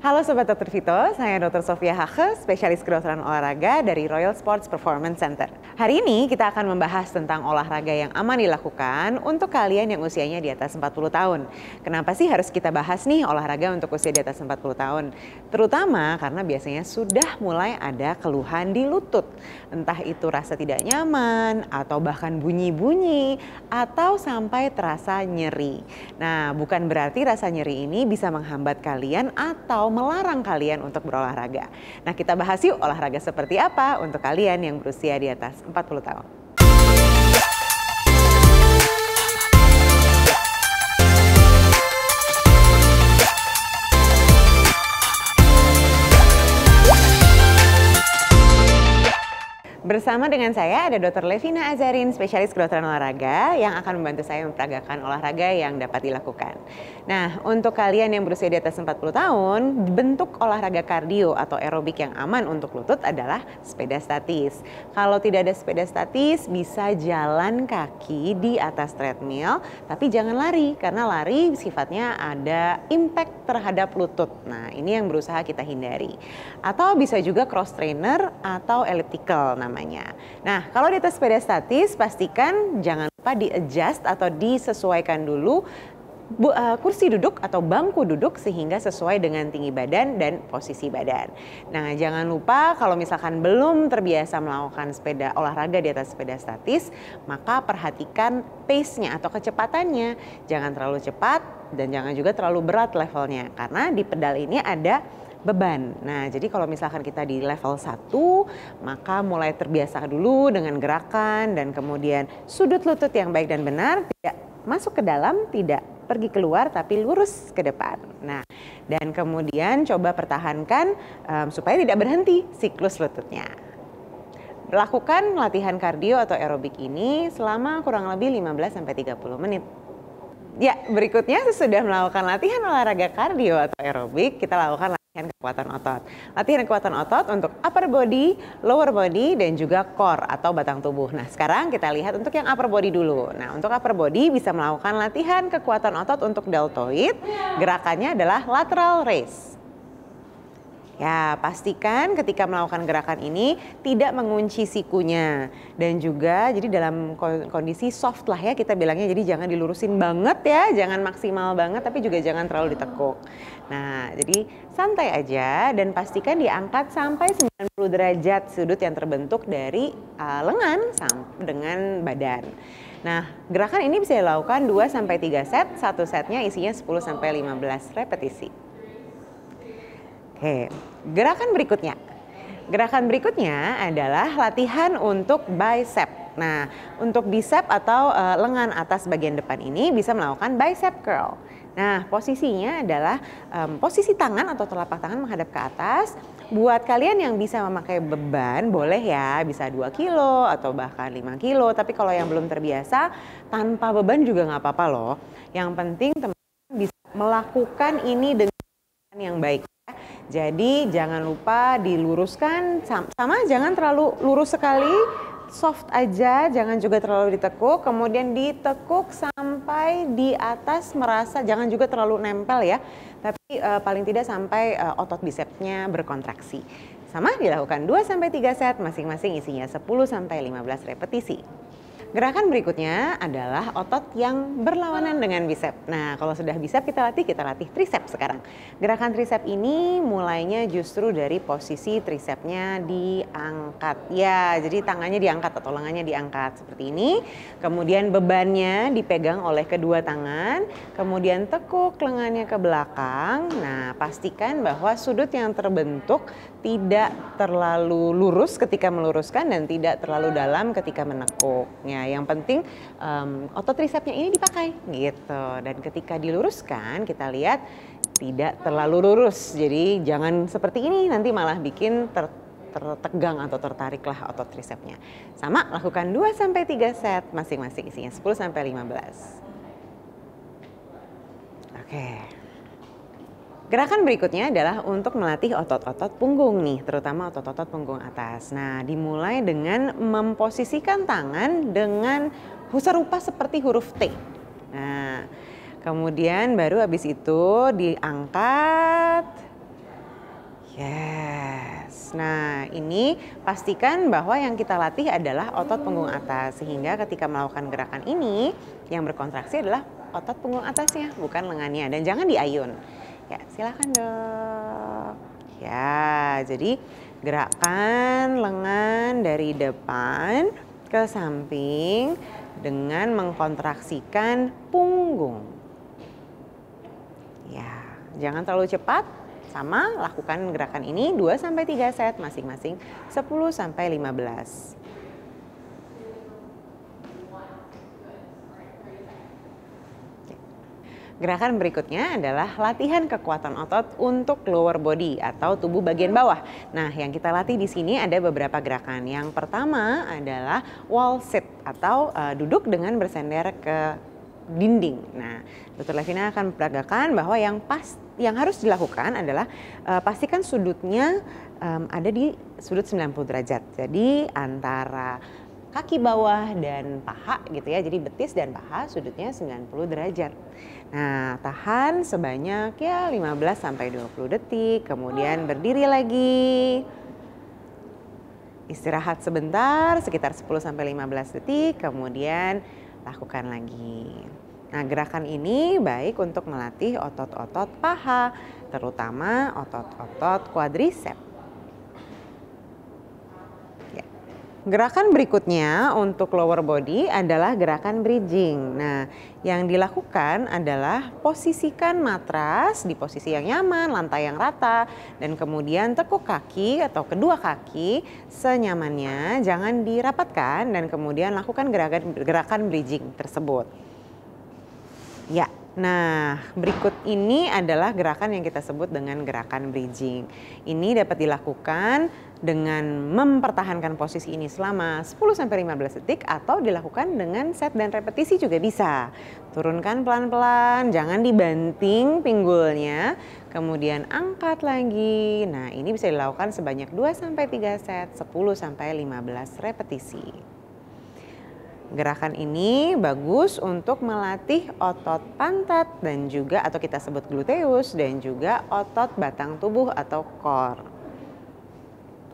Halo Sobat Dr. Vito, saya Dr. Sofia Hake, spesialis kedokteran olahraga dari Royal Sports Performance Center. Hari ini kita akan membahas tentang olahraga yang aman dilakukan untuk kalian yang usianya di atas 40 tahun. Kenapa sih harus kita bahas nih olahraga untuk usia di atas 40 tahun? Terutama karena biasanya sudah mulai ada keluhan di lutut. Entah itu rasa tidak nyaman, atau bahkan bunyi-bunyi, atau sampai terasa nyeri. Nah, bukan berarti rasa nyeri ini bisa menghambat kalian atau melarang kalian untuk berolahraga. Nah, kita bahas yuk olahraga seperti apa untuk kalian yang berusia di atas 40 tahun. Bersama dengan saya ada Dr. Levina Azarin, spesialis kedokteran olahraga yang akan membantu saya memperagakan olahraga yang dapat dilakukan. Nah, untuk kalian yang berusia di atas 40 tahun, bentuk olahraga kardio atau aerobik yang aman untuk lutut adalah sepeda statis. Kalau tidak ada sepeda statis, bisa jalan kaki di atas treadmill, tapi jangan lari karena lari sifatnya ada impact terhadap lutut. Nah, ini yang berusaha kita hindari. Atau bisa juga cross trainer atau elliptical namanya namanya. Nah, kalau di atas sepeda statis, pastikan jangan lupa di-adjust atau disesuaikan dulu bu, uh, kursi duduk atau bangku duduk sehingga sesuai dengan tinggi badan dan posisi badan. Nah, jangan lupa kalau misalkan belum terbiasa melakukan sepeda olahraga di atas sepeda statis, maka perhatikan pace-nya atau kecepatannya. Jangan terlalu cepat dan jangan juga terlalu berat levelnya karena di pedal ini ada beban. Nah, jadi kalau misalkan kita di level 1, maka mulai terbiasa dulu dengan gerakan dan kemudian sudut lutut yang baik dan benar, tidak masuk ke dalam, tidak pergi keluar tapi lurus ke depan. Nah, dan kemudian coba pertahankan um, supaya tidak berhenti siklus lututnya. Lakukan latihan kardio atau aerobik ini selama kurang lebih 15 sampai 30 menit. Ya, berikutnya sesudah melakukan latihan olahraga kardio atau aerobik, kita lakukan latihan kekuatan otot. Latihan kekuatan otot untuk upper body, lower body, dan juga core atau batang tubuh. Nah sekarang kita lihat untuk yang upper body dulu. Nah untuk upper body bisa melakukan latihan kekuatan otot untuk deltoid. Gerakannya adalah lateral raise. Ya, pastikan ketika melakukan gerakan ini tidak mengunci sikunya dan juga jadi dalam kondisi soft lah ya kita bilangnya jadi jangan dilurusin banget ya, jangan maksimal banget tapi juga jangan terlalu ditekuk. Nah, jadi santai aja dan pastikan diangkat sampai 90 derajat sudut yang terbentuk dari uh, lengan sampai dengan badan. Nah, gerakan ini bisa dilakukan 2 sampai 3 set, satu setnya isinya 10 sampai 15 repetisi. Oke, gerakan berikutnya. Gerakan berikutnya adalah latihan untuk bicep. Nah, untuk bicep atau uh, lengan atas bagian depan ini bisa melakukan bicep curl. Nah, posisinya adalah um, posisi tangan atau telapak tangan menghadap ke atas. Buat kalian yang bisa memakai beban, boleh ya, bisa 2 kilo atau bahkan 5 kilo. Tapi kalau yang belum terbiasa, tanpa beban juga nggak apa-apa loh. Yang penting teman-teman bisa melakukan ini dengan yang baik. Ya jadi jangan lupa diluruskan sama, sama jangan terlalu lurus sekali, soft aja, jangan juga terlalu ditekuk, kemudian ditekuk sampai di atas merasa jangan juga terlalu nempel ya, tapi uh, paling tidak sampai uh, otot bisepsnya berkontraksi. Sama dilakukan 2 sampai 3 set masing-masing isinya 10 sampai 15 repetisi. Gerakan berikutnya adalah otot yang berlawanan dengan bicep. Nah, kalau sudah bicep kita latih, kita latih tricep sekarang. Gerakan tricep ini mulainya justru dari posisi tricepnya diangkat. Ya, jadi tangannya diangkat atau lengannya diangkat seperti ini. Kemudian bebannya dipegang oleh kedua tangan. Kemudian tekuk lengannya ke belakang. Nah, pastikan bahwa sudut yang terbentuk tidak terlalu lurus ketika meluruskan dan tidak terlalu dalam ketika menekuknya. Nah, yang penting um, otot trisepnya ini dipakai gitu. Dan ketika diluruskan kita lihat tidak terlalu lurus. Jadi jangan seperti ini nanti malah bikin ter tertegang atau tertariklah otot trisepnya. Sama, lakukan 2 sampai 3 set masing-masing isinya 10 sampai 15. Oke. Okay. Gerakan berikutnya adalah untuk melatih otot-otot punggung nih, terutama otot-otot punggung atas. Nah, dimulai dengan memposisikan tangan dengan serupa seperti huruf T. Nah, kemudian baru habis itu diangkat. Yes. Nah, ini pastikan bahwa yang kita latih adalah otot punggung atas sehingga ketika melakukan gerakan ini yang berkontraksi adalah otot punggung atasnya, bukan lengannya dan jangan diayun. Ya, silahkan dok. Ya, jadi gerakan lengan dari depan ke samping dengan mengkontraksikan punggung. Ya, jangan terlalu cepat. Sama, lakukan gerakan ini 2 sampai 3 set masing-masing 10 sampai 15. Gerakan berikutnya adalah latihan kekuatan otot untuk lower body atau tubuh bagian bawah. Nah, yang kita latih di sini ada beberapa gerakan. Yang pertama adalah wall sit atau uh, duduk dengan bersender ke dinding. Nah, Dr. Levina akan peragakan bahwa yang pas yang harus dilakukan adalah uh, pastikan sudutnya um, ada di sudut 90 derajat. Jadi antara kaki bawah dan paha gitu ya. Jadi betis dan paha sudutnya 90 derajat. Nah, tahan sebanyak ya 15 sampai 20 detik, kemudian berdiri lagi. Istirahat sebentar sekitar 10 sampai 15 detik, kemudian lakukan lagi. Nah, gerakan ini baik untuk melatih otot-otot paha, terutama otot-otot kuadriceps. Gerakan berikutnya untuk lower body adalah gerakan bridging. Nah, yang dilakukan adalah posisikan matras di posisi yang nyaman, lantai yang rata, dan kemudian tekuk kaki atau kedua kaki senyamannya, jangan dirapatkan, dan kemudian lakukan gerakan, gerakan bridging tersebut. Ya, Nah, berikut ini adalah gerakan yang kita sebut dengan gerakan bridging. Ini dapat dilakukan dengan mempertahankan posisi ini selama 10-15 detik atau dilakukan dengan set dan repetisi juga bisa. Turunkan pelan-pelan, jangan dibanting pinggulnya, kemudian angkat lagi. Nah ini bisa dilakukan sebanyak 2-3 set 10-15 repetisi. Gerakan ini bagus untuk melatih otot pantat dan juga atau kita sebut gluteus dan juga otot batang tubuh atau core.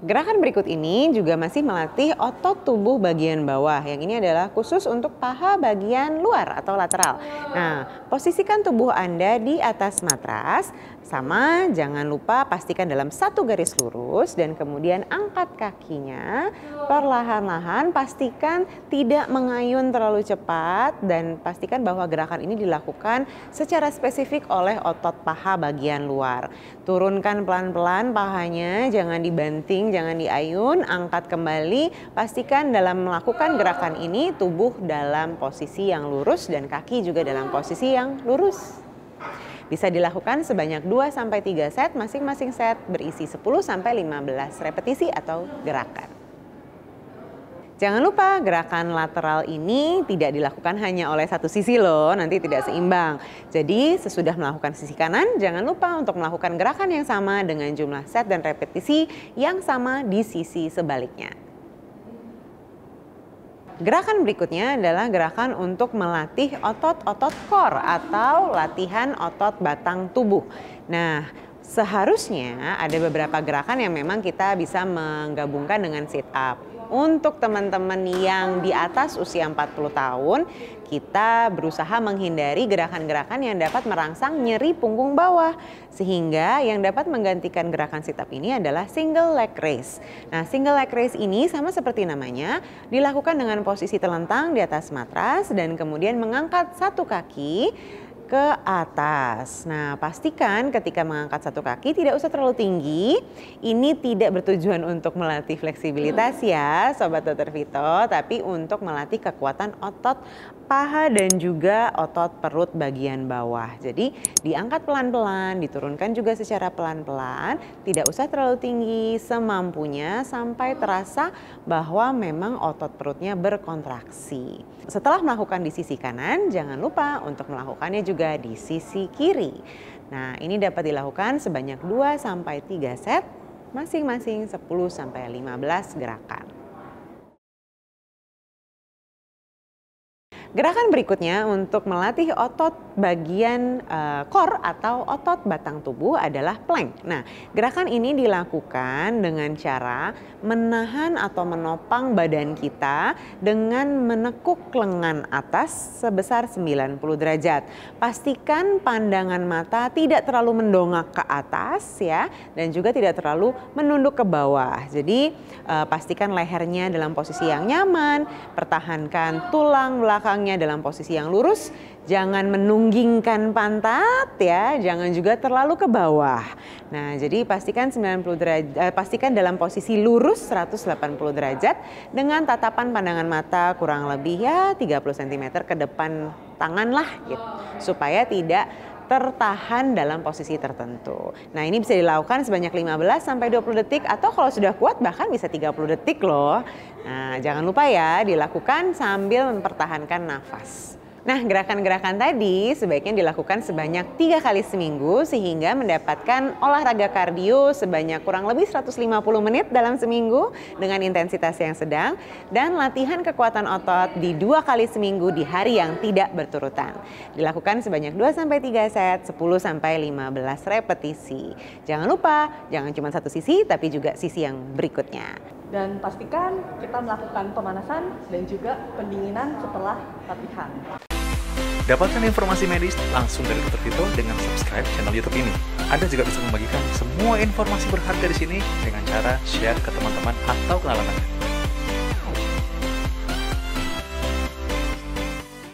Gerakan berikut ini juga masih melatih otot tubuh bagian bawah. Yang ini adalah khusus untuk paha bagian luar atau lateral. Nah, posisikan tubuh Anda di atas matras. Sama, jangan lupa pastikan dalam satu garis lurus dan kemudian angkat kakinya. Perlahan-lahan pastikan tidak mengayun terlalu cepat dan pastikan bahwa gerakan ini dilakukan secara spesifik oleh otot paha bagian luar. Turunkan pelan-pelan pahanya, jangan dibanting jangan diayun, angkat kembali. Pastikan dalam melakukan gerakan ini tubuh dalam posisi yang lurus dan kaki juga dalam posisi yang lurus. Bisa dilakukan sebanyak 2-3 set, masing-masing set berisi 10-15 repetisi atau gerakan. Jangan lupa gerakan lateral ini tidak dilakukan hanya oleh satu sisi loh, nanti tidak seimbang. Jadi sesudah melakukan sisi kanan, jangan lupa untuk melakukan gerakan yang sama dengan jumlah set dan repetisi yang sama di sisi sebaliknya. Gerakan berikutnya adalah gerakan untuk melatih otot-otot core atau latihan otot batang tubuh. Nah, seharusnya ada beberapa gerakan yang memang kita bisa menggabungkan dengan sit up. Untuk teman-teman yang di atas usia 40 tahun, kita berusaha menghindari gerakan-gerakan yang dapat merangsang nyeri punggung bawah. Sehingga yang dapat menggantikan gerakan sit up ini adalah single leg raise. Nah, single leg raise ini sama seperti namanya, dilakukan dengan posisi telentang di atas matras dan kemudian mengangkat satu kaki ke atas. Nah, pastikan ketika mengangkat satu kaki tidak usah terlalu tinggi. Ini tidak bertujuan untuk melatih fleksibilitas hmm. ya, Sobat Dokter Vito, tapi untuk melatih kekuatan otot paha dan juga otot perut bagian bawah. Jadi diangkat pelan-pelan, diturunkan juga secara pelan-pelan, tidak usah terlalu tinggi semampunya sampai hmm. terasa bahwa memang otot perutnya berkontraksi. Setelah melakukan di sisi kanan, jangan lupa untuk melakukannya juga juga di sisi kiri. Nah, ini dapat dilakukan sebanyak 2 sampai 3 set masing-masing 10 sampai 15 gerakan. Gerakan berikutnya untuk melatih otot bagian uh, eh, core atau otot batang tubuh adalah plank. Nah, gerakan ini dilakukan dengan cara menahan atau menopang badan kita dengan menekuk lengan atas sebesar 90 derajat. Pastikan pandangan mata tidak terlalu mendongak ke atas ya dan juga tidak terlalu menunduk ke bawah. Jadi, eh, pastikan lehernya dalam posisi yang nyaman, pertahankan tulang belakang belakangnya dalam posisi yang lurus, jangan menunggingkan pantat ya, jangan juga terlalu ke bawah. Nah, jadi pastikan 90 derajat eh, pastikan dalam posisi lurus 180 derajat dengan tatapan pandangan mata kurang lebih ya 30 cm ke depan tangan lah gitu. Supaya tidak tertahan dalam posisi tertentu. Nah ini bisa dilakukan sebanyak 15 sampai 20 detik atau kalau sudah kuat bahkan bisa 30 detik loh. Nah jangan lupa ya dilakukan sambil mempertahankan nafas. Nah, gerakan-gerakan tadi sebaiknya dilakukan sebanyak tiga kali seminggu sehingga mendapatkan olahraga kardio sebanyak kurang lebih 150 menit dalam seminggu dengan intensitas yang sedang dan latihan kekuatan otot di dua kali seminggu di hari yang tidak berturutan. Dilakukan sebanyak 2-3 set 10-15 sampai repetisi. Jangan lupa, jangan cuma satu sisi tapi juga sisi yang berikutnya dan pastikan kita melakukan pemanasan dan juga pendinginan setelah latihan. Dapatkan informasi medis langsung dari Dokter Tito dengan subscribe channel YouTube ini. Anda juga bisa membagikan semua informasi berharga di sini dengan cara share ke teman-teman atau kenalan Anda.